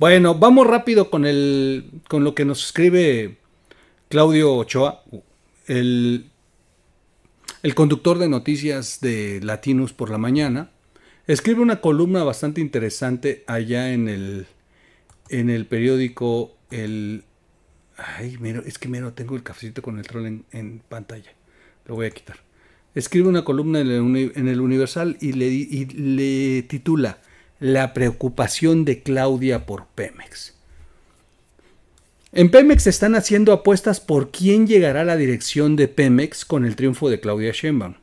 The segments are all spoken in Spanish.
Bueno, vamos rápido con, el, con lo que nos escribe Claudio Ochoa, el, el conductor de noticias de Latinus por la mañana. Escribe una columna bastante interesante allá en el, en el periódico El... Ay, es que mero tengo el cafecito con el troll en, pantalla. Lo voy a quitar. Escribe una columna en el, Universal y le, y le titula la preocupación de Claudia por Pemex. En Pemex están haciendo apuestas por quién llegará a la dirección de Pemex con el triunfo de Claudia Sheinbaum.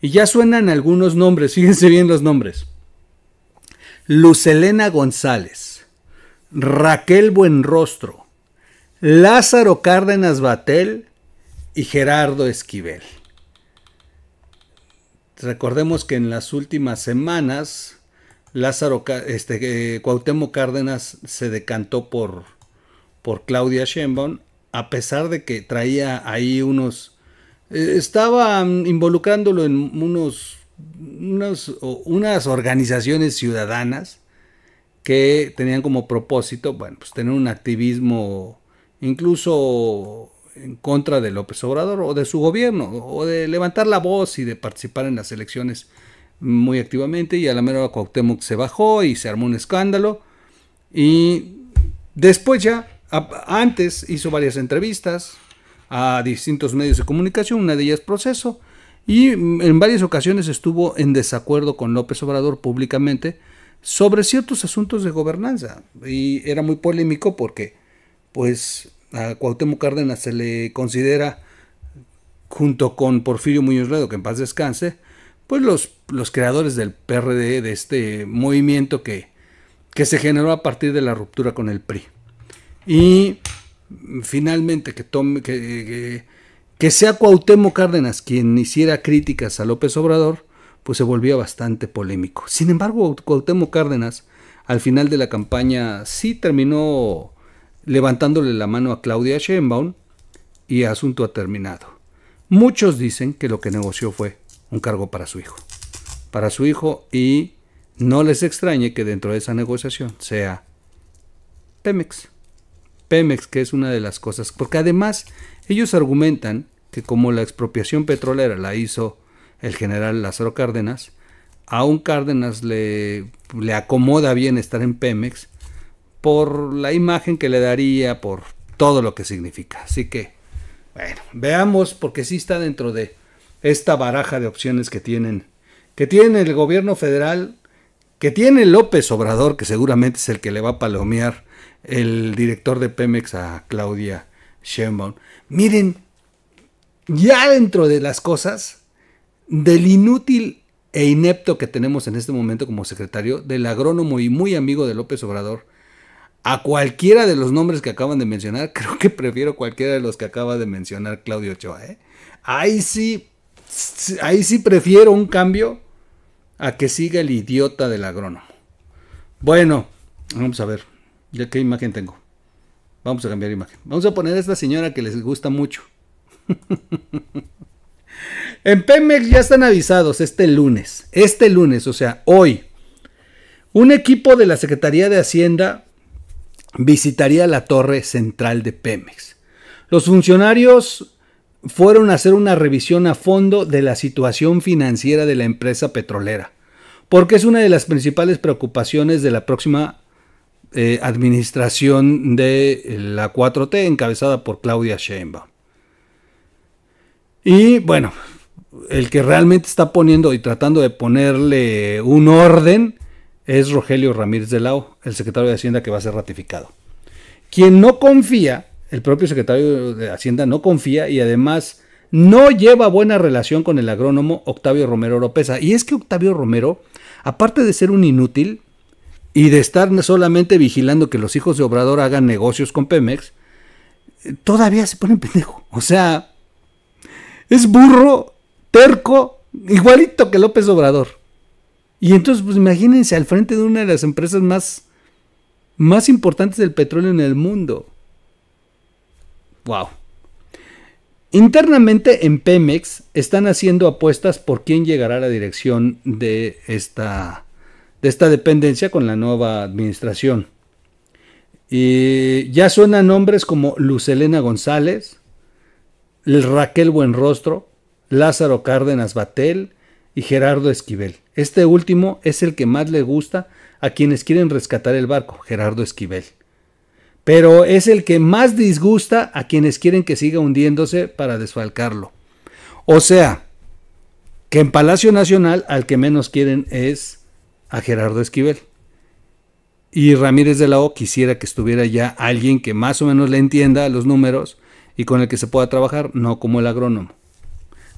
Y ya suenan algunos nombres, fíjense bien los nombres. Lucelena González, Raquel Buenrostro, Lázaro Cárdenas Batel y Gerardo Esquivel. Recordemos que en las últimas semanas Lázaro, este, eh, Cuauhtémoc Cárdenas se decantó por, por Claudia Sheinbaum, a pesar de que traía ahí unos... Eh, estaba mm, involucrándolo en unos, unas organizaciones ciudadanas que tenían como propósito, bueno, pues tener un activismo incluso en contra de López Obrador o de su gobierno, o de levantar la voz y de participar en las elecciones muy activamente y a la mera Cuauhtémoc se bajó y se armó un escándalo. Y después ya, antes hizo varias entrevistas a distintos medios de comunicación, una de ellas Proceso, y en varias ocasiones estuvo en desacuerdo con López Obrador públicamente sobre ciertos asuntos de gobernanza. Y era muy polémico porque, pues, a Cuauhtémoc Cárdenas se le considera, junto con Porfirio Muñoz Ledo, que en paz descanse, pues los, los creadores del PRD, de este movimiento que, que se generó a partir de la ruptura con el PRI. Y mm, finalmente que, tome, que, que, sea Cuauhtémoc Cárdenas quien hiciera críticas a López Obrador, pues se volvía bastante polémico. Sin embargo, Cuauhtémoc Cárdenas al final de la campaña sí terminó levantándole la mano a Claudia Sheinbaum y asunto ha terminado. Muchos dicen que lo que negoció fue un cargo para su hijo. Para su hijo y no les extrañe que dentro de esa negociación sea Pemex. Pemex, que es una de las cosas, porque además ellos argumentan que como la expropiación petrolera la hizo el general Lázaro Cárdenas, a un Cárdenas le, le acomoda bien estar en Pemex por la imagen que le daría, por todo lo que significa. Así que, bueno, veamos, porque si está dentro de esta baraja de opciones que tienen, que tiene el gobierno federal, que tiene López Obrador, que seguramente es el que le va a palomear el director de Pemex a Claudia Sheinbaum. Miren, ya dentro de las cosas, del inútil e inepto que tenemos en este momento como secretario, del agrónomo y muy amigo de López Obrador, a cualquiera de los nombres que acaban de mencionar, creo que prefiero cualquiera de los que acaba de mencionar Claudio Ochoa. ¿eh? Ahí sí, ahí sí prefiero un cambio a que siga el idiota del agrónomo. Bueno, vamos a ver, ya qué imagen tengo. Vamos a cambiar imagen. Vamos a poner a esta señora que les gusta mucho. en Pemex ya están avisados este lunes, este lunes, o sea, hoy, un equipo de la Secretaría de Hacienda visitaría la torre central de Pemex. Los funcionarios fueron a hacer una revisión a fondo de la situación financiera de la empresa petrolera, porque es una de las principales preocupaciones de la próxima eh, administración de la 4T encabezada por Claudia Sheinbaum. Y bueno, el que realmente está poniendo y tratando de ponerle un orden es Rogelio Ramírez de Lao, el secretario de Hacienda que va a ser ratificado. Quien no confía el propio secretario de Hacienda no confía y además no lleva buena relación con el agrónomo Octavio Romero López. Y es que Octavio Romero, aparte de ser un inútil y de estar solamente vigilando que los hijos de Obrador hagan negocios con Pemex, eh, todavía se pone pendejo. O sea, es burro, terco, igualito que López Obrador. Y entonces, pues imagínense al frente de una de las empresas más, más importantes del petróleo en el mundo. Wow. Internamente en Pemex están haciendo apuestas por quién llegará a la dirección de esta, de esta dependencia con la nueva administración. Y ya suenan nombres como Lucelena González, Raquel Buenrostro, Lázaro Cárdenas Batel y Gerardo Esquivel. Este último es el que más le gusta a quienes quieren rescatar el barco, Gerardo Esquivel pero es el que más disgusta a quienes quieren que siga hundiéndose para desfalcarlo. O sea, que en Palacio Nacional al que menos quieren es a Gerardo Esquivel. Y Ramírez de la O quisiera que estuviera ya alguien que más o menos le entienda los números y con el que se pueda trabajar, no como el agrónomo.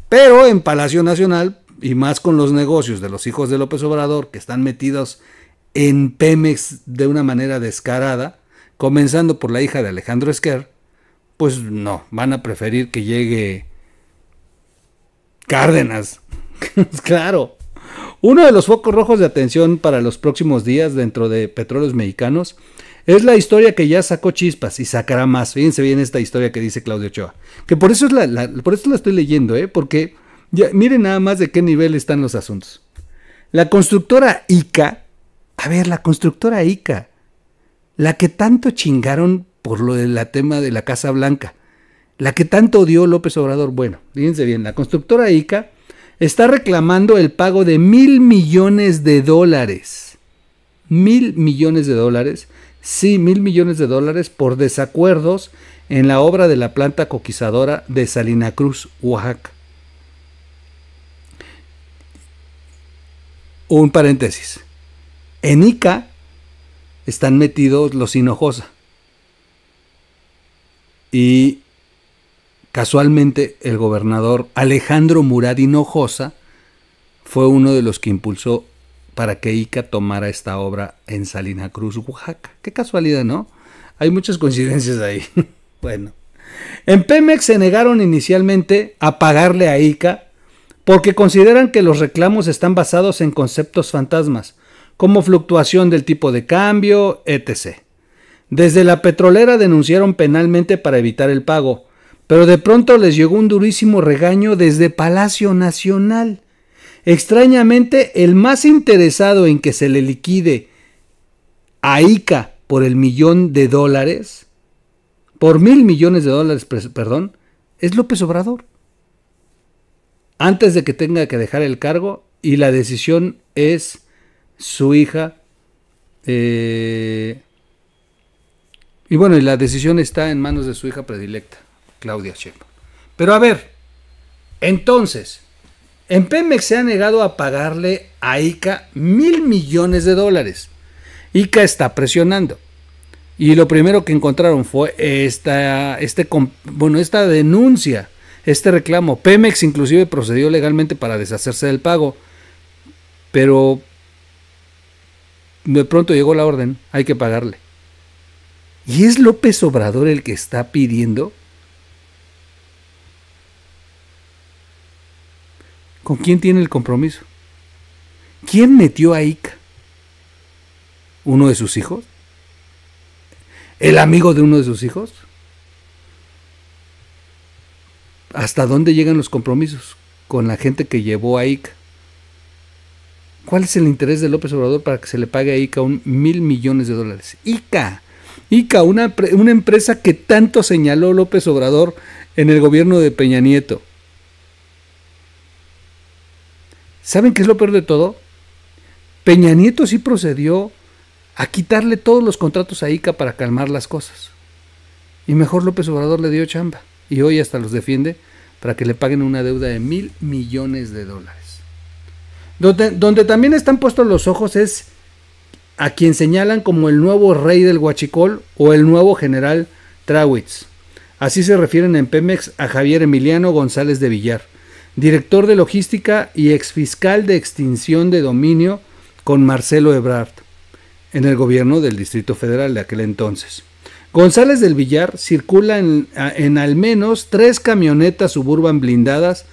Pero en Palacio Nacional, y más con los negocios de los hijos de López Obrador, que están metidos en Pemex de una manera descarada, comenzando por la hija de Alejandro Esquer, pues no, van a preferir que llegue Cárdenas. claro. Uno de los focos rojos de atención para los próximos días dentro de Petróleos Mexicanos es la historia que ya sacó chispas y sacará más. Fíjense bien esta historia que dice Claudio Ochoa. Que por eso, es la, por eso estoy leyendo, ¿eh? porque ya, miren nada más de qué nivel están los asuntos. La constructora ICA, a ver, la constructora ICA, la que tanto chingaron por lo del tema de la Casa Blanca, la que tanto odió López Obrador. Bueno, fíjense bien, la constructora ICA está reclamando el pago de mil millones de dólares. Mil millones de dólares. Sí, mil millones de dólares por desacuerdos en la obra de la planta coquizadora de Salina Cruz, Oaxaca. Un paréntesis. En ICA están metidos los Hinojosa. Y casualmente el gobernador Alejandro Murad Hinojosa fue uno de los que impulsó para que Ica tomara esta obra en Salina Cruz, Oaxaca. Qué casualidad, ¿no? Hay muchas coincidencias ahí. bueno, en Pemex se negaron inicialmente a pagarle a Ica porque consideran que los reclamos están basados en conceptos fantasmas como fluctuación del tipo de cambio, etc. Desde la petrolera denunciaron penalmente para evitar el pago, pero de pronto les llegó un durísimo regaño desde Palacio Nacional. Extrañamente, el más interesado en que se le liquide a ICA por el millón de dólares, por mil millones de dólares, perdón, es López Obrador. Antes de que tenga que dejar el cargo y la decisión es su hija. Eh, y bueno, y la decisión está en manos de su hija predilecta, Claudia Sheinbaum. Pero a ver, entonces, en Pemex se ha negado a pagarle a ICA mil millones de dólares. ICA está presionando. Y lo primero que encontraron fue esta, este, bueno, esta denuncia, este reclamo. Pemex inclusive procedió legalmente para deshacerse del pago. Pero de pronto llegó la orden, hay que pagarle. ¿Y es López Obrador el que está pidiendo? ¿Con quién tiene el compromiso? ¿Quién metió a Ica? ¿Uno de sus hijos? ¿El amigo de uno de sus hijos? ¿Hasta dónde llegan los compromisos con la gente que llevó a ICA? ¿Cuál es el interés de López Obrador para que se le pague a ICA un mil millones de dólares? ICA, ICA, una, una empresa que tanto señaló López Obrador en el gobierno de Peña Nieto. ¿Saben qué es lo peor de todo? Peña Nieto sí procedió a quitarle todos los contratos a ICA para calmar las cosas. Y mejor López Obrador le dio chamba. Y hoy hasta los defiende para que le paguen una deuda de mil millones de dólares. Donde, también están puestos los ojos es a quien señalan como el nuevo rey del Huachicol o el nuevo general Trawitz. Así se refieren en Pemex a Javier Emiliano González de Villar, director de logística y exfiscal de extinción de dominio con Marcelo Ebrard, en el gobierno del Distrito Federal de aquel entonces. González del Villar circula en, en al menos tres camionetas suburban blindadas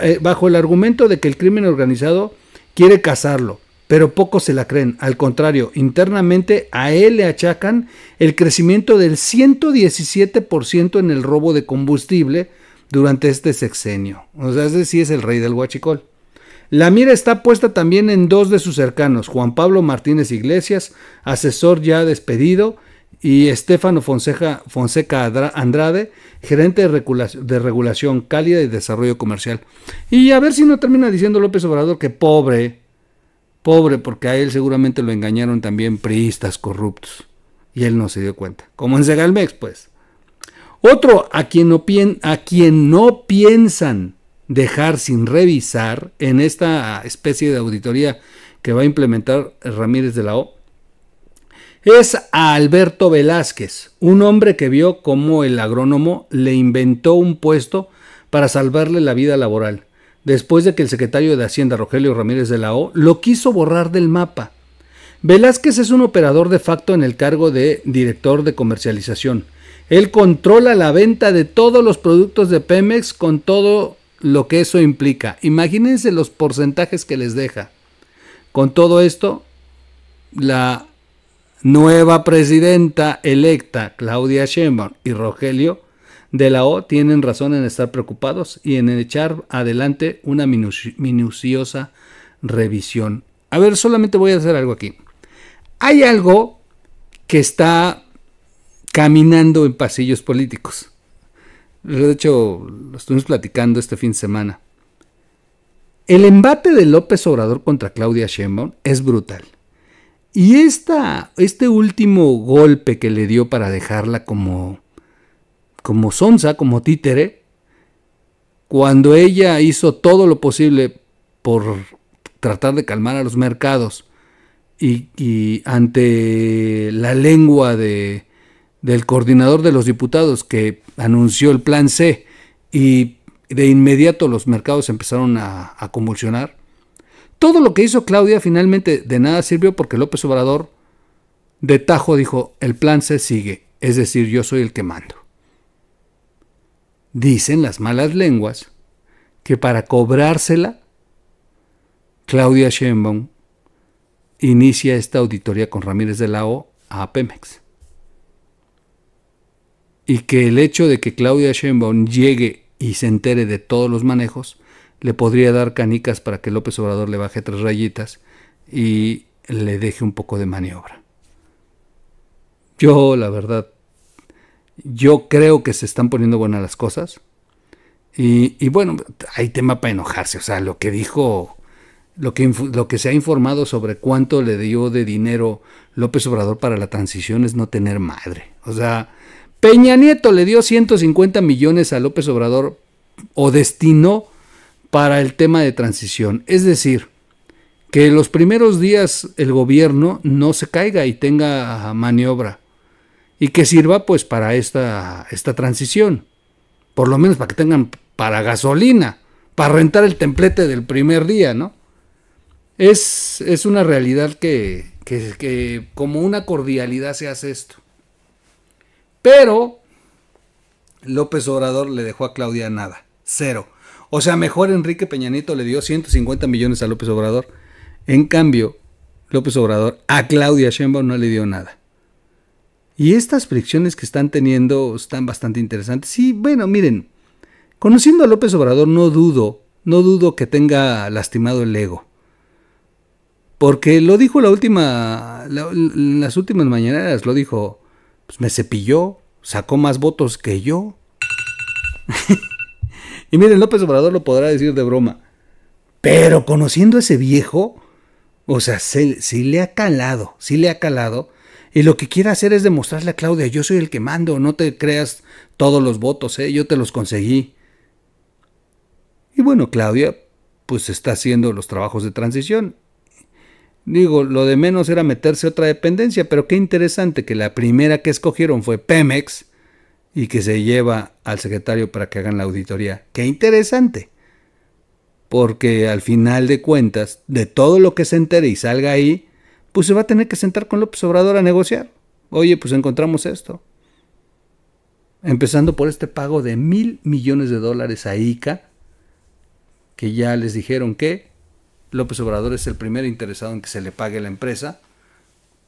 eh, bajo, el argumento de que el crimen organizado quiere cazarlo, pero pocos se la creen. Al contrario, internamente a él le achacan el crecimiento del 117% en el robo de combustible durante este sexenio. O sea, ese sí es el rey del huachicol. La mira está puesta también en dos de sus cercanos, Juan Pablo Martínez Iglesias, asesor ya despedido, y Estefano Fonseca, Andrade, gerente de regulación, cálida y desarrollo comercial. Y a ver si no termina diciendo López Obrador que pobre, pobre, porque a él seguramente lo engañaron también priistas corruptos. Y él no se dio cuenta. Como en Segalmex, pues. Otro, a quien no, a quien no piensan dejar sin revisar en esta especie de auditoría que va a implementar Ramírez de la O, es a Alberto Velázquez, un hombre que vio cómo el agrónomo le inventó un puesto para salvarle la vida laboral, después de que el secretario de Hacienda Rogelio Ramírez de la O lo quiso borrar del mapa. Velázquez es un operador de facto en el cargo de director de comercialización. Él controla la venta de todos los productos de Pemex con todo lo que eso implica. Imagínense los porcentajes que les deja. Con todo esto, la nueva presidenta electa Claudia Sheinbaum y Rogelio de la O tienen razón en estar preocupados y en echar adelante una minuciosa revisión. A ver, solamente voy a hacer algo aquí. Hay algo que está caminando en pasillos políticos. De hecho, lo estuvimos platicando este fin de semana. El embate de López Obrador contra Claudia Sheinbaum es brutal. Y este último golpe que le dio para dejarla como, como sonsa, como títere, cuando ella hizo todo lo posible por tratar de calmar a los mercados y, ante la lengua del coordinador de los diputados que anunció el plan C y de inmediato los mercados empezaron a, a convulsionar, todo lo que hizo Claudia finalmente de nada sirvió porque López Obrador de tajo dijo, el plan se sigue, es decir, yo soy el que mando. Dicen las malas lenguas que para cobrársela, Claudia Sheinbaum inicia esta auditoría con Ramírez de la a Pemex. Y que el hecho de que Claudia Sheinbaum llegue y se entere de todos los manejos le podría dar canicas para que López Obrador le baje tres rayitas y le deje un poco de maniobra. Yo, la verdad, yo creo que se están poniendo buenas las cosas. Y, bueno, hay tema para enojarse. O sea, lo que dijo, lo que, lo que se ha informado sobre cuánto le dio de dinero López Obrador para la transición es no tener madre. O sea, Peña Nieto le dio 150 millones a López Obrador o destinó para el tema de transición. Es decir, que los primeros días el gobierno no se caiga y tenga maniobra y que sirva pues para esta, esta transición. Por lo menos para que tengan para gasolina, para rentar el templete del primer día, ¿no? Es, es una realidad que, que, que como una cordialidad se hace esto. Pero López Obrador le dejó a Claudia nada, cero. O sea, mejor Enrique Peñanito le dio 150 millones a López Obrador. En cambio, López Obrador a Claudia Sheinbaum no le dio nada. Y estas fricciones que están teniendo están bastante interesantes. Y bueno, miren, conociendo a López Obrador no dudo, no dudo que tenga lastimado el ego. Porque lo dijo la última, las últimas mañaneras, lo dijo, pues me cepilló, sacó más votos que yo. Y miren, López Obrador lo podrá decir de broma. Pero conociendo a ese viejo, o sea, sí, le ha calado, sí le ha calado. Y lo que quiere hacer es demostrarle a Claudia, yo soy el que mando, no te creas todos los votos, eh, yo te los conseguí. Y bueno, Claudia, pues está haciendo los trabajos de transición. Digo, lo de menos era meterse otra dependencia, pero qué interesante que la primera que escogieron fue Pemex y que se lleva al secretario para que hagan la auditoría. Qué interesante. Porque al final de cuentas, de todo lo que se entere y salga ahí, pues se va a tener que sentar con López Obrador a negociar. Oye, pues encontramos esto. Empezando por este pago de mil millones de dólares a ICA, que ya les dijeron que López Obrador es el primer interesado en que se le pague la empresa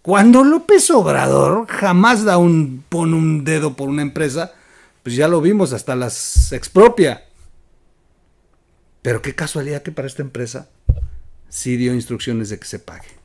cuando López Obrador jamás da un, pone un dedo por una empresa, pues ya lo vimos, hasta las expropia. Pero qué casualidad que para esta empresa sí dio instrucciones de que se pague.